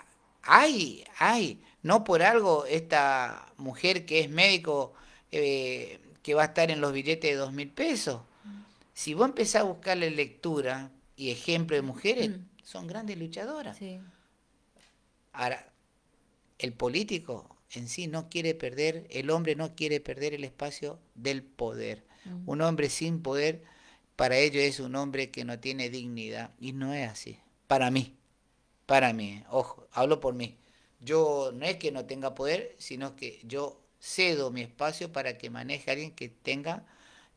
B: hay, hay. No por algo esta mujer que es médico eh, que va a estar en los billetes de dos mil pesos. Mm. Si vos empezás a buscarle lectura, y ejemplo de mujeres, mm. son grandes luchadoras. Ahora, el político en sí no quiere perder, el hombre no quiere perder el espacio del poder.
A: Mm. Un hombre
B: sin poder, para ellos es un hombre que no tiene dignidad. Y no es así. Para mí, para mí, ojo, hablo por mí. Yo no es que no tenga poder, sino que yo cedo mi espacio para que maneje a alguien que tenga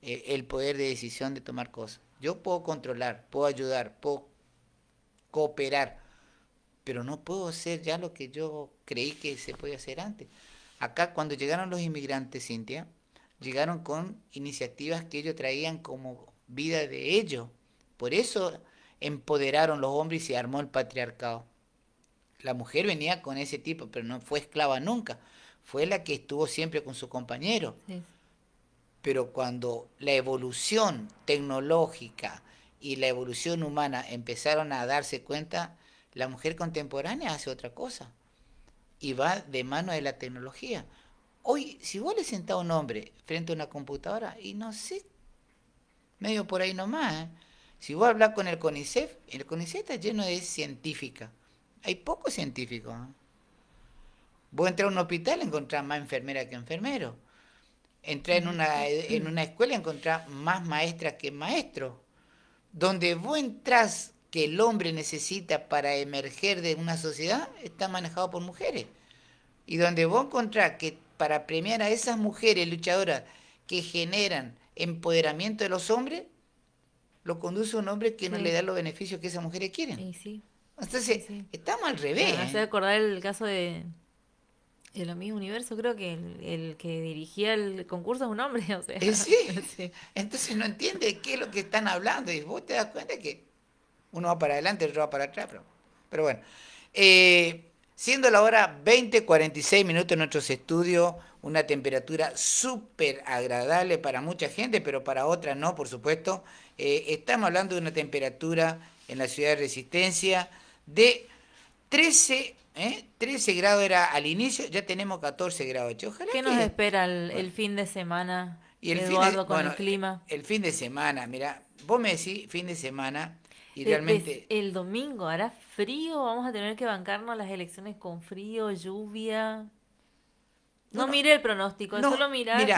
B: eh, el poder de decisión de tomar cosas. Yo puedo controlar, puedo ayudar, puedo cooperar, pero no puedo hacer ya lo que yo creí que se podía hacer antes. Acá cuando llegaron los inmigrantes, Cintia, llegaron con iniciativas que ellos traían como vida de ellos. Por eso empoderaron los hombres y se armó el patriarcado. La mujer venía con ese tipo, pero no fue esclava nunca. Fue la que estuvo siempre con su compañero pero cuando la evolución tecnológica y la evolución humana empezaron a darse cuenta, la mujer contemporánea hace otra cosa y va de mano de la tecnología. Hoy, si vos le sentás a un hombre frente a una computadora, y no sé, medio por ahí nomás, ¿eh? si vos hablas con el CONICEF, el CONICEF está lleno de científica. Hay pocos científicos. ¿eh? Vos entras a un hospital y encontrás más enfermera que enfermero entrar en una, en una escuela y encontrar más maestras que maestros. Donde vos entras que el hombre necesita para emerger de una sociedad está manejado por mujeres. Y donde vos encontrás que para premiar a esas mujeres luchadoras que generan empoderamiento de los hombres, lo conduce un hombre que no le da los beneficios que esas mujeres quieren. Entonces, estamos al revés. Me hace ¿eh?
A: acordar el caso de, el mismo Universo, creo que el, que dirigía
B: el concurso es un hombre, o sea. Eh, sí? Entonces no entiende qué es lo que están hablando. Y vos te das cuenta que uno va para adelante, otro va para atrás. Pero, bueno. Eh, siendo la hora 20, 46 minutos en nuestros estudios, una temperatura súper agradable para mucha gente, pero para otras no, por supuesto. Eh, estamos hablando de una temperatura en la ciudad de Resistencia de 13 13 ¿Eh? grados era al inicio, ya tenemos 14 grados. ¿Qué nos espera
A: el, fin de semana, y el Eduardo, con el
B: clima? El, fin de semana, mira, vos me decís
A: fin de semana
B: y realmente...
A: El, domingo hará frío, vamos a tener que bancarnos las elecciones con frío, lluvia... No, mire el pronóstico, solo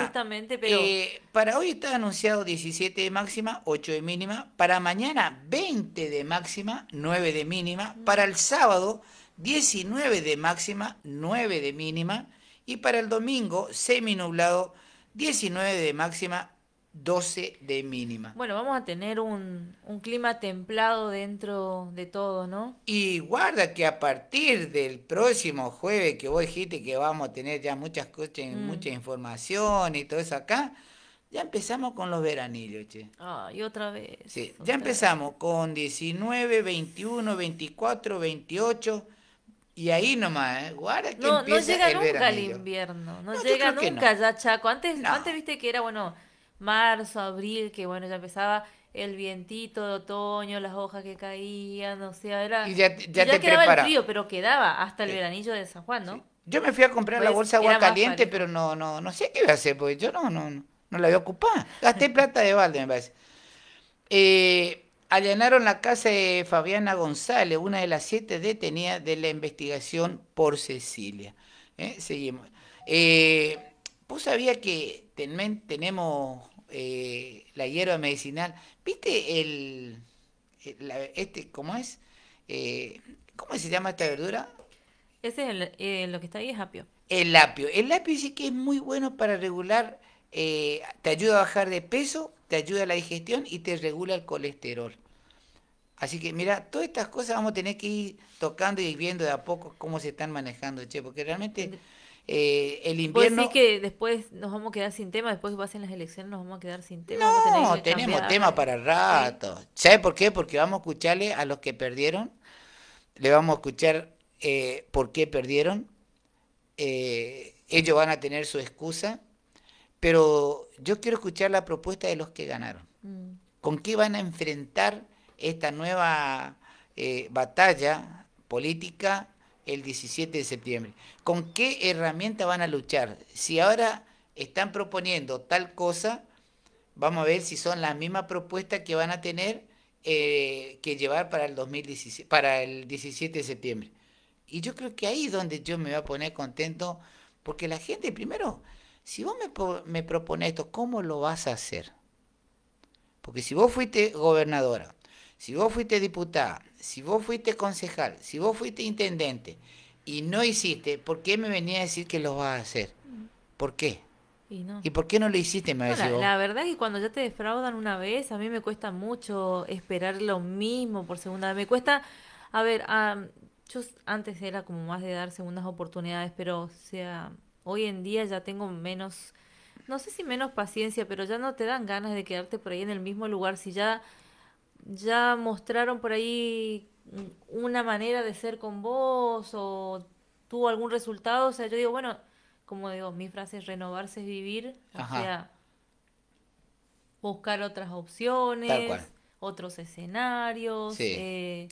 A: justamente, pero... Eh,
B: para hoy está anunciado 17 de máxima, 8 de mínima. Para mañana, 20 de máxima, 9 de mínima. Para el sábado, 19 de máxima, 9 de mínima. Y para el domingo, semi-nublado, 19 de máxima, 12 de mínima.
A: Bueno, vamos a tener un, clima templado dentro de todo, ¿no?
B: Y guarda que a partir del próximo jueves que vos dijiste que vamos a tener ya muchas cosas, mm. mucha información y todo eso acá, ya empezamos con los veranillos, che.
A: Ah, y otra vez.
B: Sí, ya empezamos con 19, 21, 24, 28. Y ahí nomás, ¿eh? Guarda que no, no llega nunca el
A: invierno, no, llega nunca ya Chaco. Antes, antes viste que era, bueno, marzo, abril, que bueno, ya empezaba el vientito de otoño, las hojas que caían, o sea, era... Y ya, ya, te quedaba prepara. el frío, pero quedaba hasta el veranillo de San Juan, ¿no?
B: Yo me fui a comprar la pues bolsa de agua caliente, pero no, no, no sé qué iba a hacer, porque yo no, no, no, la voy a ocupar. Gasté plata de balde, me parece. Eh, allanaron la casa de Fabiana González, una de las siete detenidas de la investigación por Cecilia. ¿eh? Seguimos. Eh, vos sabías que tenemos eh, la hierba medicinal. ¿Viste el. este, ¿Cómo es? ¿Cómo se llama esta verdura?
A: Ese es el, lo que está ahí, es apio.
B: El apio. El apio dice que es muy bueno para regular eh, te ayuda a bajar de peso, te ayuda a la digestión y te regula el colesterol. Así que mira, todas estas cosas vamos a tener que ir tocando y viendo de a poco cómo se están manejando, che, porque realmente eh, el invierno... es
A: que después nos vamos a quedar sin tema? Después pasen las elecciones nos vamos a quedar sin tema. No, tenemos tema
B: para rato. ¿Sabes por qué? Porque vamos a escucharle a los que perdieron, le vamos a escuchar eh, por qué perdieron, ellos van a tener su excusa, pero yo quiero escuchar la propuesta de los que ganaron. Mm. ¿Con qué van a enfrentar esta nueva eh, batalla política el 17 de septiembre? ¿Con qué herramienta van a luchar? Si ahora están proponiendo tal cosa, vamos a ver si son las mismas propuestas que van a tener eh, que llevar para el, 2017, para el 17 de septiembre. Y yo creo que ahí es donde yo me voy a poner contento, porque la gente primero si vos me, me propones esto, ¿cómo lo vas a hacer? Porque si vos fuiste gobernadora, si vos fuiste diputada, si vos fuiste concejal, si vos fuiste intendente y no hiciste, ¿por qué me venía a decir que lo vas a hacer? Mm. ¿Por qué? Y, por qué no lo hiciste? la,
A: verdad es que cuando ya te defraudan una vez, a mí me cuesta mucho esperar lo mismo por segunda vez. Me cuesta, a ver, yo antes era como más de dar segundas oportunidades, pero sea, Hoy en día ya tengo menos, no sé si menos paciencia, pero ya no te dan ganas de quedarte por ahí en el mismo lugar. Si ya, ya mostraron por ahí una manera de ser con vos o tuvo algún resultado, o sea, yo digo, bueno, como digo, mi frase renovarse es vivir, o sea, buscar otras opciones, otros escenarios. Eh,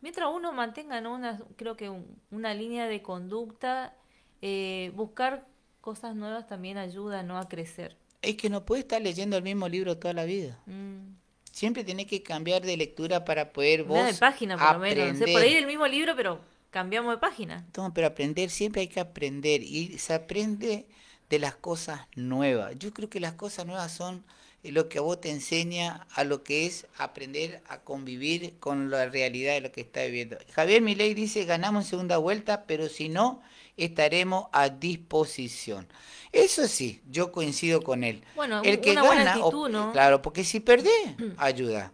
A: mientras uno mantenga una, creo que una línea de conducta eh, buscar cosas nuevas también ayuda
B: ¿no? a crecer. Es que no puede estar leyendo el mismo libro toda la vida. Mm. Siempre tenés que cambiar de lectura para poder vos. de página, por lo menos. No el
A: mismo libro, pero cambiamos de
B: página. No, pero aprender, siempre hay que aprender. Y se aprende de las cosas nuevas. Yo creo que las cosas nuevas son eh, lo que a vos te enseña a lo que es aprender a convivir con la realidad de lo que está viviendo. Javier Milei dice, ganamos en segunda vuelta, pero si no, estaremos a disposición. Eso sí, yo coincido con él. Bueno, el que gana, claro, porque si perdés, ayuda.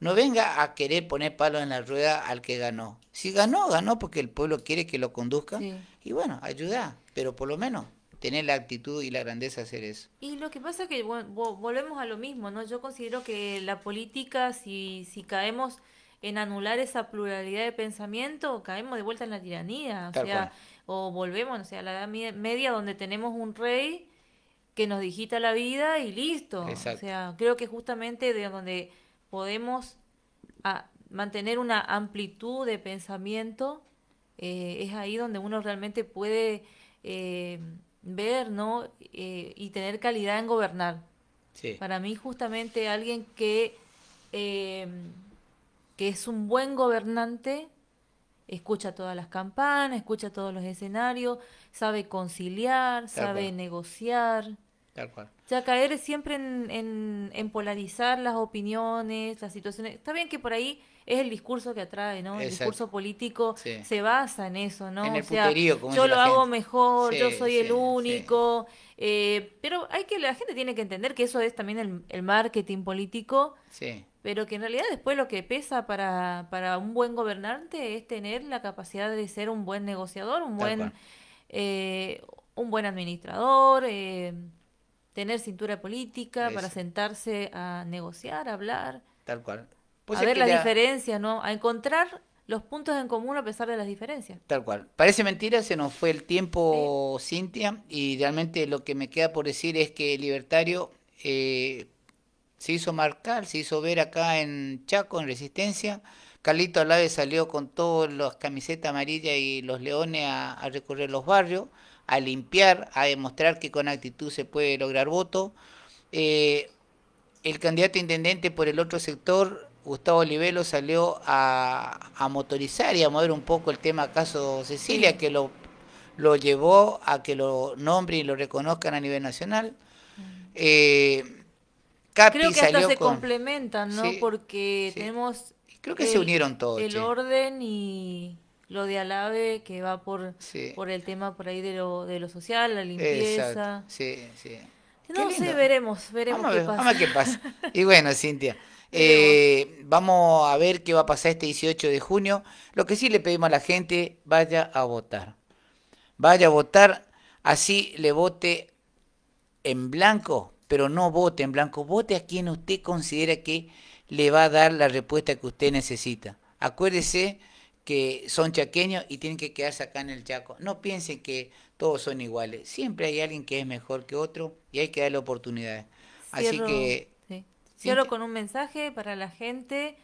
B: No venga a querer poner palo en la rueda al que ganó. Si ganó, ganó porque el pueblo quiere que lo conduzca. Y bueno, ayuda, pero por lo menos tener la actitud y la grandeza de hacer eso.
A: Y lo que pasa es que volvemos a lo mismo, ¿no? Yo considero que la política, si, si caemos en anular esa pluralidad de pensamiento, caemos de vuelta en la tiranía. O sea, o volvemos, a la Edad Media donde tenemos un rey que nos digita la vida y listo. O sea, creo que justamente de donde podemos ah, mantener una amplitud de pensamiento eh, es ahí donde uno realmente puede eh, ver, ¿no? Eh, y tener calidad en gobernar. Para mí justamente alguien que que es un buen gobernante escucha todas las campanas, escucha todos los escenarios, sabe conciliar, sabe negociar. Tal cual. O caer siempre en, polarizar las opiniones, las situaciones. Está bien que por ahí es el discurso que atrae, ¿no? El discurso político se basa en eso, ¿no? o sea, yo lo hago mejor, yo soy el único. Eh, pero hay que la gente tiene que entender que eso es también el, el marketing político. Sí pero que en realidad después lo que pesa para, un buen gobernante es tener la capacidad de ser un buen negociador, un buen, eh, un buen administrador, eh, tener cintura política para sentarse a negociar, a hablar.
B: Tal cual. Pues a ver las diferencias,
A: ¿no? A encontrar los puntos en común a pesar de las diferencias.
B: Tal cual. Parece mentira, se nos fue el tiempo, Cintia, y realmente lo que me queda por decir es que libertario, eh, se hizo marcar, se hizo ver acá en Chaco, en Resistencia. Carlito Alave salió con todas las camisetas amarillas y los leones a, recorrer los barrios, a limpiar, a demostrar que con actitud se puede lograr voto. Eh, el candidato intendente por el otro sector, Gustavo Olivelo, salió a, motorizar y a mover un poco el tema caso Cecilia, que lo, lo llevó a que lo nombren y lo reconozcan a nivel nacional. Mm. Eh, Creo que hasta se
A: complementan, ¿no? Porque tenemos... Creo que el, se unieron todos. El orden y lo de Alave que va por, por el tema por ahí de lo, social, la limpieza.
B: Sí, sí.
A: No sé, veremos, veremos qué, pasa. qué pasa.
B: Y bueno, Cintia. Eh, vamos a ver qué va a pasar este 18 de junio. Lo que sí le pedimos a la gente, vaya a votar. Vaya a votar, así le vote en blanco, pero no vote en blanco, vote a quien usted considera que le va a dar la respuesta que usted necesita. Acuérdese que son chaqueños y tienen que quedarse acá en el Chaco. No piensen que todos son iguales. Siempre hay alguien que es mejor que otro y hay que darle oportunidades. Así que...
A: con un mensaje para la gente.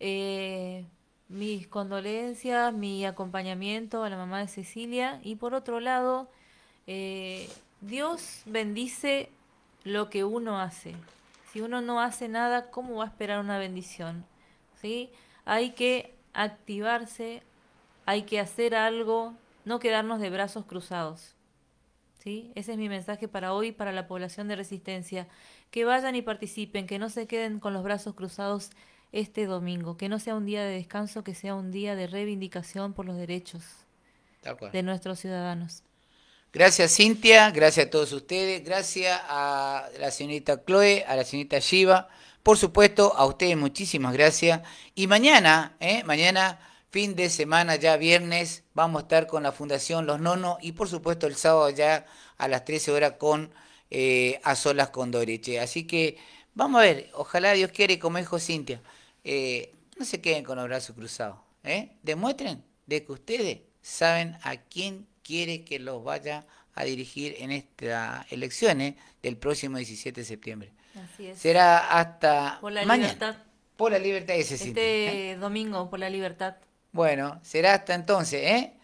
A: Eh, mis condolencias, mi acompañamiento a la mamá de Cecilia. Y por otro lado, eh, Dios bendice lo que uno hace. Si uno no hace nada, ¿cómo va a esperar una bendición? ¿Sí? Hay que activarse, hay que hacer algo, no quedarnos de brazos cruzados. ¿Sí? Ese es mi mensaje para hoy, para la población de resistencia. Que vayan y participen, que no se queden con los brazos cruzados este domingo, que no sea un día de descanso, que sea un día de reivindicación por los derechos de, de nuestros ciudadanos.
B: Gracias Cintia, gracias a todos ustedes, gracias a la señorita Chloe, a la señorita Shiva, por supuesto a ustedes muchísimas gracias. Y mañana, ¿eh? mañana fin de semana, ya viernes, vamos a estar con la Fundación Los Nonos y por supuesto el sábado ya a las 13 horas con eh, A Solas con Doreche. Así que vamos a ver, ojalá Dios quiere, como dijo Cintia, eh, no se queden con los brazos cruzados, demuestren de que ustedes saben a quién quiere que los vaya a dirigir en estas elecciones del próximo 17 de septiembre. Así es. Será hasta por la mañana. Por la libertad, ese Este
A: ¿Eh? domingo, por la libertad.
B: Bueno, será hasta entonces, ¿eh?